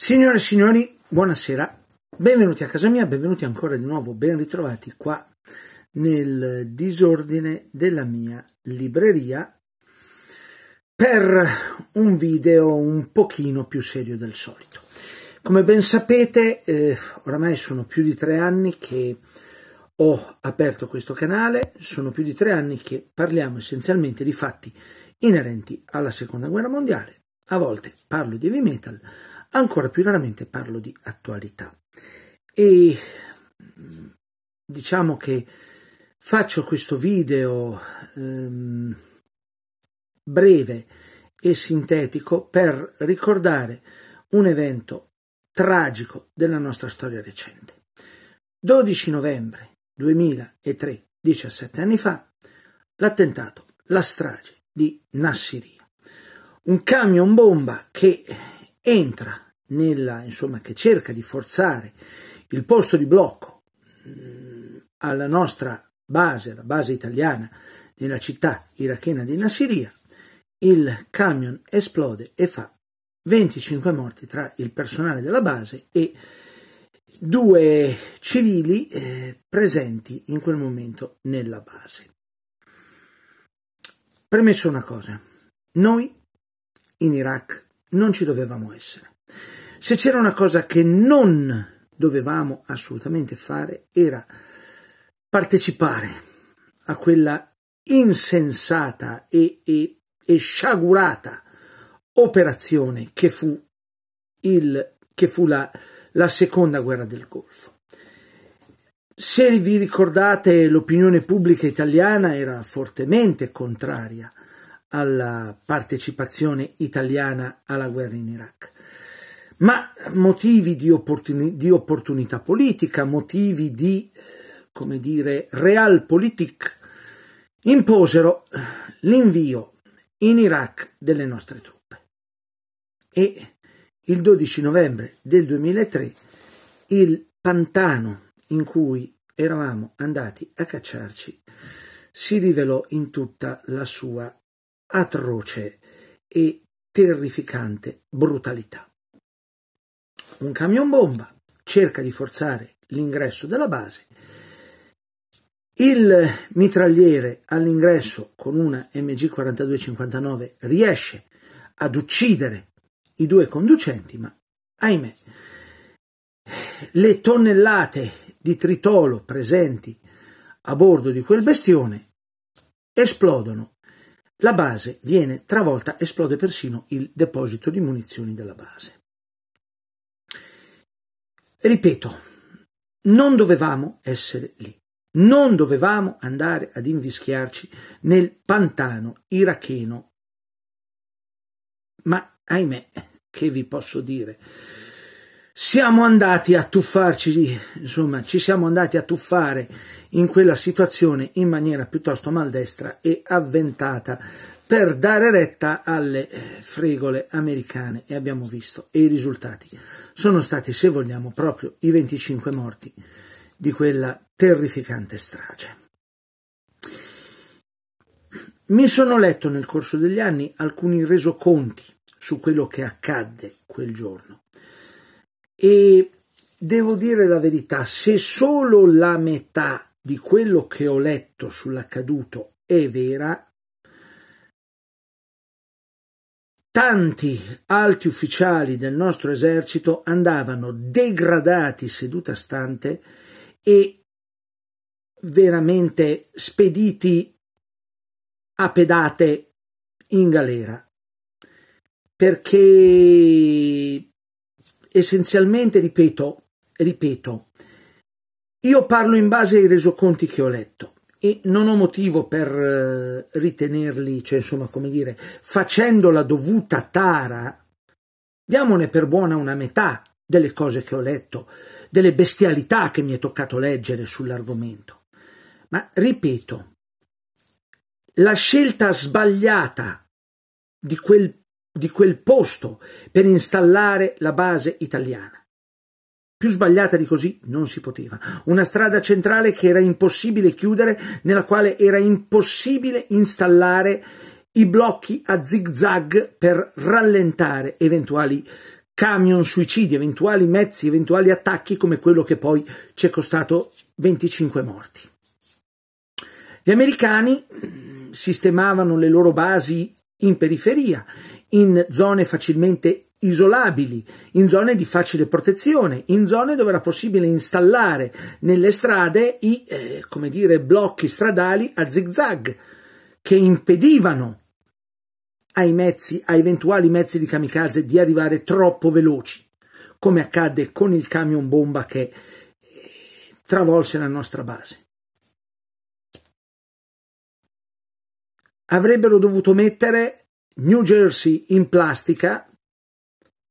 Signore e signori, buonasera, benvenuti a casa mia, benvenuti ancora di nuovo, ben ritrovati qua nel disordine della mia libreria per un video un pochino più serio del solito. Come ben sapete, eh, oramai sono più di tre anni che ho aperto questo canale, sono più di tre anni che parliamo essenzialmente di fatti inerenti alla seconda guerra mondiale, a volte parlo di heavy metal, ancora più raramente parlo di attualità. E mm, diciamo che faccio questo video ehm, breve e sintetico per ricordare un evento tragico della nostra storia recente. 12 novembre 2003, 17 anni fa, l'attentato, la strage di Nassiria. Un camion bomba che entra nella, insomma, che cerca di forzare il posto di blocco mm, alla nostra base, la base italiana nella città irachena di Nasiria, il camion esplode e fa 25 morti tra il personale della base e due civili eh, presenti in quel momento nella base. Premesso una cosa, noi in Iraq non ci dovevamo essere. Se c'era una cosa che non dovevamo assolutamente fare era partecipare a quella insensata e, e, e sciagurata operazione che fu, il, che fu la, la seconda guerra del Golfo. Se vi ricordate, l'opinione pubblica italiana era fortemente contraria alla partecipazione italiana alla guerra in Iraq ma motivi di, opportuni- di opportunità politica, motivi di, eh, come dire, realpolitik, imposero eh, l'invio in Iraq delle nostre truppe. E il 12 novembre del 2003 il pantano in cui eravamo andati a cacciarci si rivelò in tutta la sua atroce e terrificante brutalità un camion bomba cerca di forzare l'ingresso della base, il mitragliere all'ingresso con una MG4259 riesce ad uccidere i due conducenti, ma ahimè, le tonnellate di tritolo presenti a bordo di quel bestione esplodono. La base viene travolta, esplode persino il deposito di munizioni della base. Ripeto, non dovevamo essere lì. Non dovevamo andare ad invischiarci nel pantano iracheno. Ma ahimè, che vi posso dire? Siamo andati a tuffarci, insomma, ci siamo andati a tuffare in quella situazione in maniera piuttosto maldestra e avventata per dare retta alle eh, fregole americane e abbiamo visto i risultati. Sono stati, se vogliamo, proprio i 25 morti di quella terrificante strage. Mi sono letto nel corso degli anni alcuni resoconti su quello che accadde quel giorno e devo dire la verità, se solo la metà di quello che ho letto sull'accaduto è vera, tanti alti ufficiali del nostro esercito andavano degradati seduta stante e veramente spediti a pedate in galera perché essenzialmente ripeto ripeto io parlo in base ai resoconti che ho letto e non ho motivo per eh, ritenerli, cioè insomma, come dire, facendo la dovuta tara, diamone per buona una metà delle cose che ho letto, delle bestialità che mi è toccato leggere sull'argomento. Ma ripeto, la scelta sbagliata di quel, di quel posto per installare la base italiana più sbagliata di così non si poteva. Una strada centrale che era impossibile chiudere, nella quale era impossibile installare i blocchi a zigzag per rallentare eventuali camion suicidi, eventuali mezzi, eventuali attacchi come quello che poi ci è costato 25 morti. Gli americani mm, sistemavano le loro basi in periferia, in zone facilmente isolabili, in zone di facile protezione, in zone dove era possibile installare nelle strade i eh, come dire, blocchi stradali a zigzag che impedivano ai mezzi, a eventuali mezzi di kamikaze di arrivare troppo veloci, come accadde con il camion bomba che eh, travolse la nostra base. avrebbero dovuto mettere New Jersey in plastica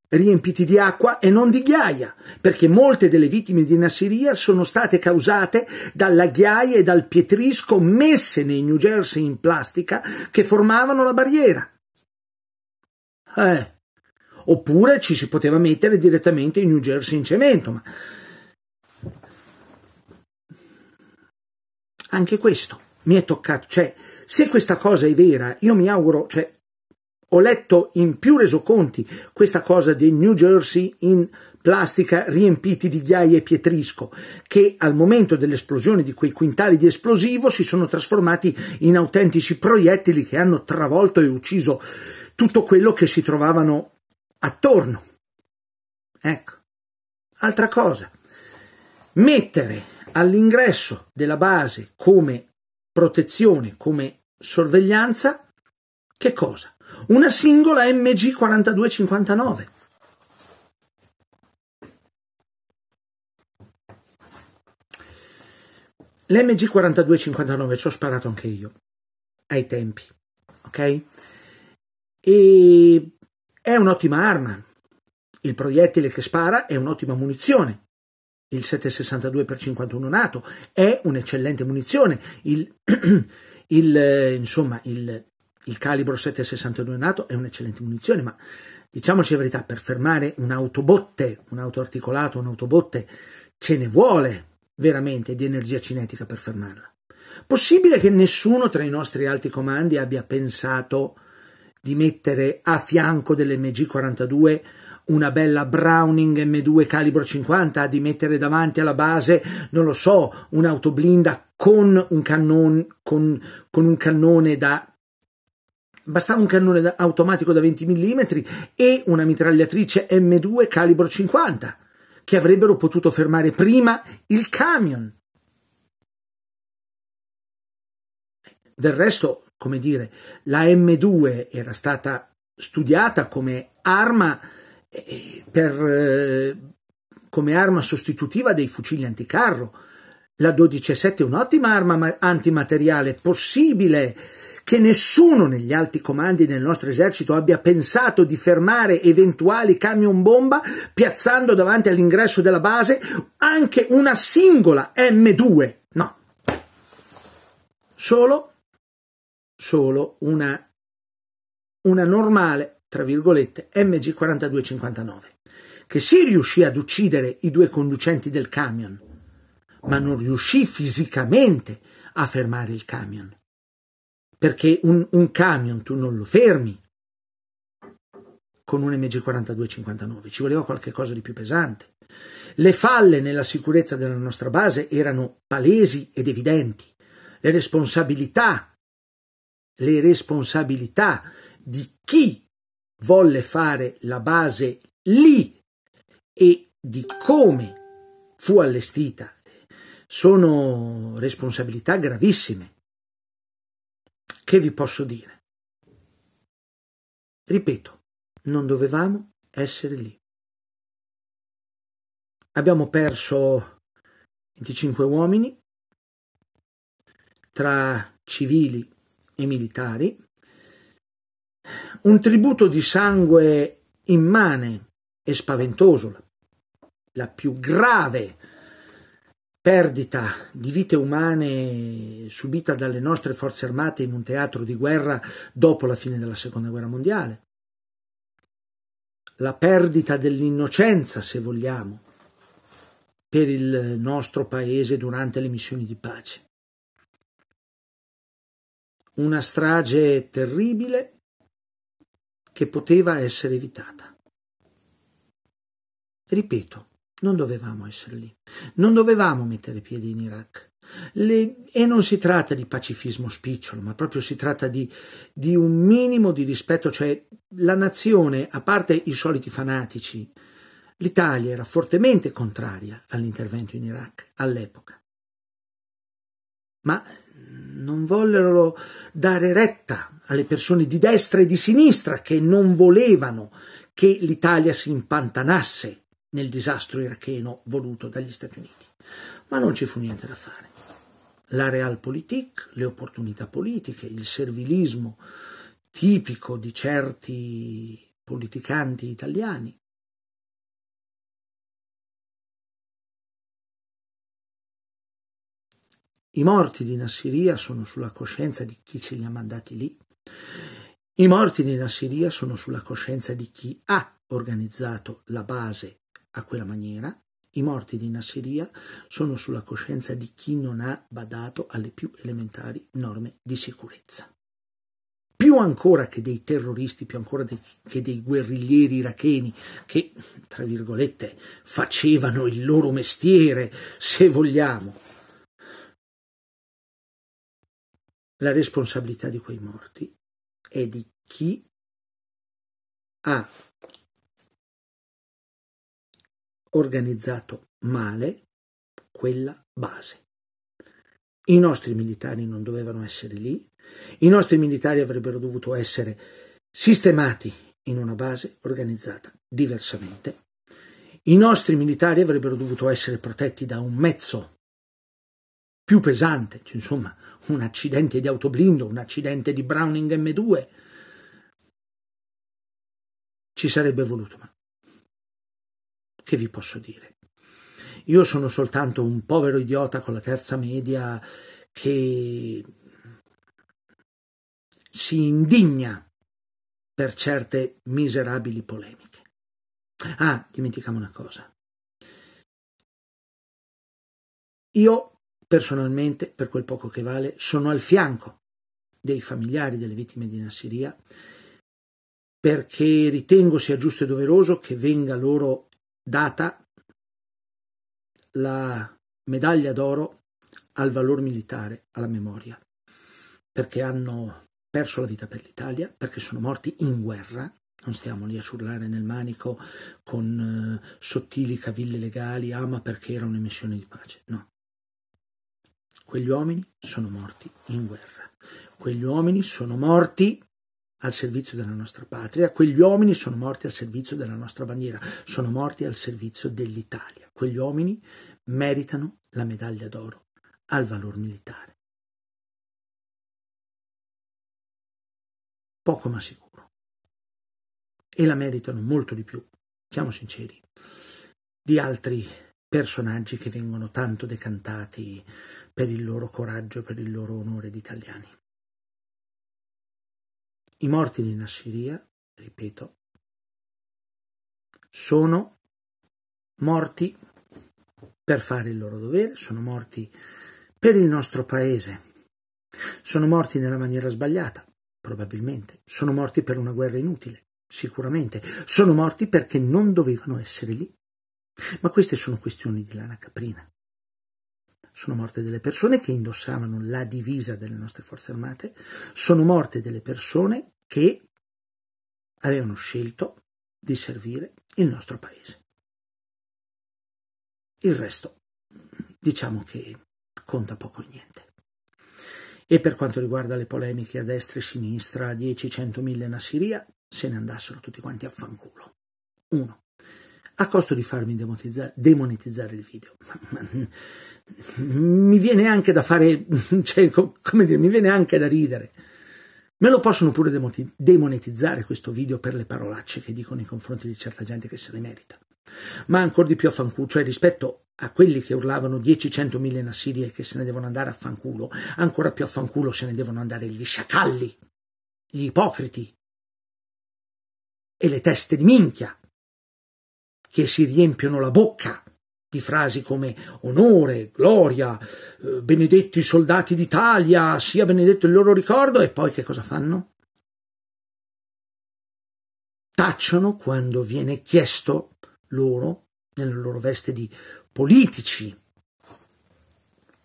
riempiti di acqua e non di ghiaia, perché molte delle vittime di Nassiria sono state causate dalla ghiaia e dal pietrisco messe nei New Jersey in plastica che formavano la barriera. Eh. Oppure ci si poteva mettere direttamente in New Jersey in cemento, ma anche questo mi è toccato. Cioè, se questa cosa è vera, io mi auguro, cioè, ho letto in più resoconti questa cosa di New Jersey in plastica riempiti di ghiaia e pietrisco, che al momento dell'esplosione di quei quintali di esplosivo si sono trasformati in autentici proiettili che hanno travolto e ucciso tutto quello che si trovavano attorno. Ecco. Altra cosa, mettere all'ingresso della base come protezione come sorveglianza, che cosa? Una singola MG4259. L'MG4259 ci ho sparato anche io ai tempi, ok? E è un'ottima arma. Il proiettile che spara è un'ottima munizione il 7,62x51 nato, è un'eccellente munizione, il, il, eh, insomma, il, il calibro 7,62 nato è un'eccellente munizione, ma diciamoci la verità, per fermare un'autobotte, un auto articolato, un'autobotte, ce ne vuole veramente di energia cinetica per fermarla. Possibile che nessuno tra i nostri alti comandi abbia pensato di mettere a fianco dell'MG42 una bella Browning M2 calibro 50 di mettere davanti alla base, non lo so, un'autoblinda con un cannone, con, con un cannone da bastava un cannone automatico da 20 mm e una mitragliatrice M2 calibro 50 che avrebbero potuto fermare prima il camion. Del resto, come dire, la M2 era stata studiata come arma per, eh, come arma sostitutiva dei fucili anticarro. La 12.7 è un'ottima arma antimateriale, possibile che nessuno negli alti comandi del nostro esercito abbia pensato di fermare eventuali camion bomba piazzando davanti all'ingresso della base anche una singola M2. No. Solo, solo una, una normale tra virgolette, MG4259, che si riuscì ad uccidere i due conducenti del camion, ma non riuscì fisicamente a fermare il camion. Perché un, un camion tu non lo fermi con un MG4259, ci voleva qualcosa di più pesante. Le falle nella sicurezza della nostra base erano palesi ed evidenti. Le responsabilità, le responsabilità di chi volle fare la base lì e di come fu allestita sono responsabilità gravissime. Che vi posso dire? Ripeto, non dovevamo essere lì. Abbiamo perso 25 uomini tra civili e militari un tributo di sangue immane e spaventoso, la più grave perdita di vite umane subita dalle nostre forze armate in un teatro di guerra dopo la fine della seconda guerra mondiale, la perdita dell'innocenza, se vogliamo, per il nostro paese durante le missioni di pace. Una strage terribile che poteva essere evitata. Ripeto, non dovevamo essere lì, non dovevamo mettere piedi in Iraq. Le... E non si tratta di pacifismo spicciolo, ma proprio si tratta di, di un minimo di rispetto, cioè la nazione, a parte i soliti fanatici, l'Italia era fortemente contraria all'intervento in Iraq all'epoca. Ma non vollero dare retta alle persone di destra e di sinistra che non volevano che l'Italia si impantanasse nel disastro iracheno voluto dagli Stati Uniti. Ma non ci fu niente da fare. La realpolitik, le opportunità politiche, il servilismo tipico di certi politicanti italiani, I morti di Nassiria sono sulla coscienza di chi ce li ha mandati lì. I morti nella Siria sono sulla coscienza di chi ha organizzato la base a quella maniera i morti di Nassiria sono sulla coscienza di chi non ha badato alle più elementari norme di sicurezza. Più ancora che dei terroristi, più ancora de- che dei guerriglieri iracheni che, tra virgolette, facevano il loro mestiere, se vogliamo, La responsabilità di quei morti è di chi ha organizzato male quella base. I nostri militari non dovevano essere lì, i nostri militari avrebbero dovuto essere sistemati in una base organizzata diversamente, i nostri militari avrebbero dovuto essere protetti da un mezzo più pesante, cioè, insomma un accidente di autoblindo, un accidente di Browning M2, ci sarebbe voluto, ma che vi posso dire? Io sono soltanto un povero idiota con la terza media che si indigna per certe miserabili polemiche. Ah, dimentichiamo una cosa. Io Personalmente, per quel poco che vale, sono al fianco dei familiari delle vittime di Nassiria perché ritengo sia giusto e doveroso che venga loro data la medaglia d'oro al valor militare, alla memoria, perché hanno perso la vita per l'Italia, perché sono morti in guerra, non stiamo lì a ciurlare nel manico con eh, sottili caville legali, ama ah, perché era una missione di pace, no. Quegli uomini sono morti in guerra. Quegli uomini sono morti al servizio della nostra patria, quegli uomini sono morti al servizio della nostra bandiera, sono morti al servizio dell'Italia. Quegli uomini meritano la medaglia d'oro al valor militare. Poco ma sicuro. E la meritano molto di più, siamo sinceri, di altri personaggi che vengono tanto decantati per il loro coraggio e per il loro onore di italiani. I morti di Nassiria, ripeto, sono morti per fare il loro dovere, sono morti per il nostro paese, sono morti nella maniera sbagliata, probabilmente, sono morti per una guerra inutile, sicuramente, sono morti perché non dovevano essere lì. Ma queste sono questioni di lana caprina sono morte delle persone che indossavano la divisa delle nostre forze armate, sono morte delle persone che avevano scelto di servire il nostro paese. Il resto diciamo che conta poco o niente. E per quanto riguarda le polemiche a destra e a sinistra, 10, 100, 1000 in Assiria, se ne andassero tutti quanti a fanculo. Uno a costo di farmi demonetizzare, demonetizzare il video. mi viene anche da fare, cioè, come dire, mi viene anche da ridere. Me lo possono pure demonetizzare questo video per le parolacce che dico nei confronti di certa gente che se ne merita. Ma ancora di più a fanculo, cioè rispetto a quelli che urlavano 10, 100000 in Assiria e che se ne devono andare a fanculo, ancora più a fanculo se ne devono andare gli sciacalli, gli ipocriti e le teste di minchia che si riempiono la bocca di frasi come onore, gloria, eh, benedetti i soldati d'Italia, sia benedetto il loro ricordo e poi che cosa fanno? Tacciono quando viene chiesto loro, nella loro veste di politici,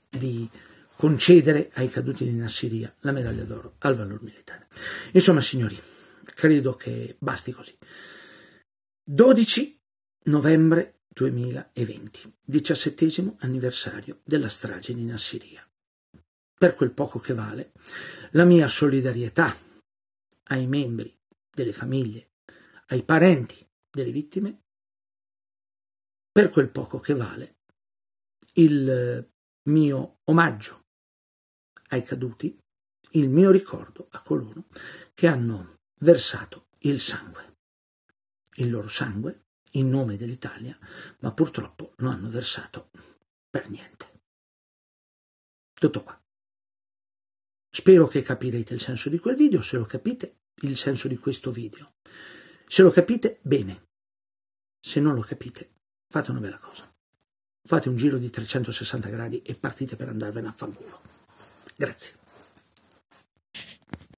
di concedere ai caduti di Nassiria la medaglia d'oro al valor militare. Insomma, signori, credo che basti così. 12 Novembre 2020, diciassettesimo anniversario della strage in Assiria. Per quel poco che vale, la mia solidarietà ai membri delle famiglie, ai parenti delle vittime, per quel poco che vale, il eh, mio omaggio ai caduti, il mio ricordo a coloro che hanno versato il sangue, il loro sangue in nome dell'Italia, ma purtroppo non hanno versato per niente. Tutto qua. Spero che capirete il senso di quel video, se lo capite il senso di questo video. Se lo capite, bene. Se non lo capite, fate una bella cosa. Fate un giro di 360 gradi e partite per andarvene a fanculo. Grazie.